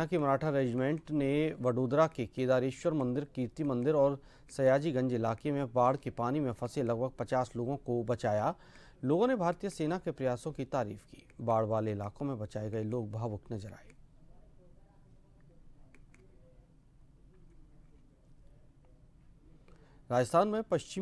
की मराठा रेजिमेंट ने वडोदरा के केदारेश्वर मंदिर कीर्ति मंदिर और सयाजीगंज इलाके में बाढ़ के पानी में फंसे लगभग 50 लोगों को बचाया लोगों ने भारतीय सेना के प्रयासों की तारीफ की बाढ़ वाले इलाकों में बचाए गए लोग भावुक नजर आए राजस्थान में पश्चिमी